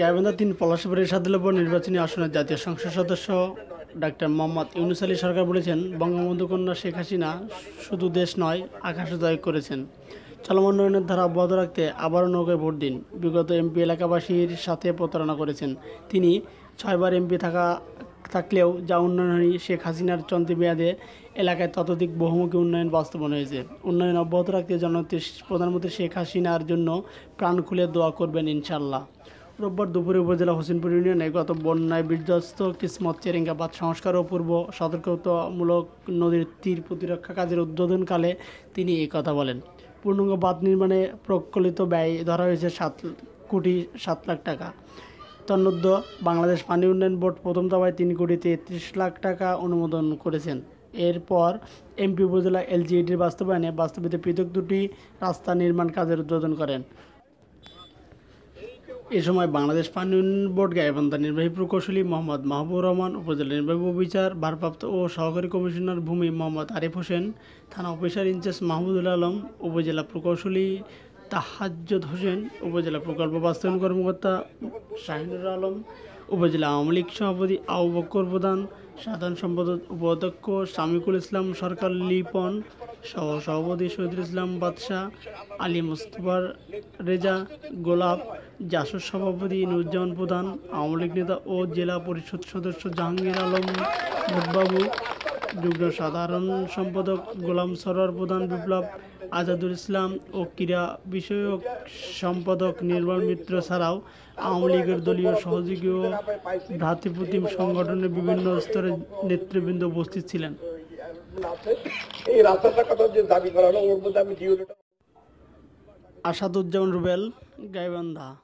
গাইবান্ধা তিন পলাশবাড়ির সাদলাপুর নির্বাচনী আসনের জাতীয় সংসদ সদস্য ডাক্তার মোহাম্মদ ইউনুস আলী সরকার বলেছেন বঙ্গবন্ধু কন্যা শেখ হাসিনা শুধু দেশ নয় আকাশ জয় করেছেন চলমান উন্নয়নের ধারা অব্যাহত রাখতে আবারও নৌকায় ভোট দিন বিগত এমপি এলাকাবাসীর সাথে প্রতারণা করেছেন তিনি ছয়বার এমপি থাকা থাকলেও যা উন্নয়ন হয়নি শেখ হাসিনার চন্দ্রী মেয়াদে এলাকায় ততোধিক বহুমুখী উন্নয়ন বাস্তবন হয়েছে উন্নয়ন অব্যাহত রাখতে জনতে প্রধানমন্ত্রী শেখ হাসিনার জন্য প্রাণ খুলে দোয়া করবেন ইনশাল্লাহ রোববার দুপুরে উপজেলা হোসেনপুর ইউনিয়নে গত বন্যায় বিধ্বস্ত কিসমত চেরিঙ্গাবাদ সংস্কার ও পূর্ব সতর্কতামূলক নদীর তীর প্রতিরক্ষা কাজের উদ্বোধনকালে তিনি এই কথা বলেন পূর্ণাঙ্গ বাঁধ নির্মাণে প্রকলিত ব্যয় ধরা হয়েছে সাত কোটি সাত লাখ টাকা তন্মধ্য বাংলাদেশ পানি উন্নয়ন বোর্ড প্রথম দফায় তিন কোটি তেত্রিশ লাখ টাকা অনুমোদন করেছেন এরপর এমপি উপজেলা এলজিইডির বাস্তবায়নে বাস্তবিত পৃথক দুটি রাস্তা নির্মাণ কাজের উদ্বোধন করেন এ সময় বাংলাদেশ পানি উন্নয়ন বোর্ড গাইবান্ধা নির্বাহী প্রকৌশলী মোহাম্মদ মাহবুব রহমান উপজেলা নির্বাহী অফিসার ভারপ্রাপ্ত ও সহকারী কমিশনার ভূমি মোহাম্মদ আরিফ হোসেন থানা অফিসার ইনচার্জ মাহমুদুল আলম উপজেলা প্রকৌশলী তাহাজ্জদ হোসেন উপজেলা প্রকল্প বাস্তবায়ন কর্মকর্তা শাহিনুর আলম উপজেলা আওয়ামী লীগ সভাপতি আবু বক্কর প্রধান সাধারণ সম্পাদক উপাধ্যক্ষ শামিকুল ইসলাম সরকার লিপন সহ সভাপতি শহীদুল ইসলাম বাদশাহ আলী মুস্তফার রেজা গোলাপ জাসুর সভাপতি নুরুজ্জামান প্রধান আওয়ামী লীগ নেতা ও জেলা পরিষদ সদস্য জাহাঙ্গীর আলম ভোটবাবু যুগ্ম সাধারণ সম্পাদক গোলাম সরোয়ার প্রধান বিপ্লব আজাদুল ইসলাম ও ক্রীড়া বিষয়ক সম্পাদক নির্মল মিত্র ছাড়াও আওয়ামী লীগের দলীয় সহযোগী ও ভ্রাতৃপ্রতিম সংগঠনের বিভিন্ন স্তরে নেতৃবৃন্দ উপস্থিত ছিলেন আসাদুজ্জামান রুবেল গাইবান্ধা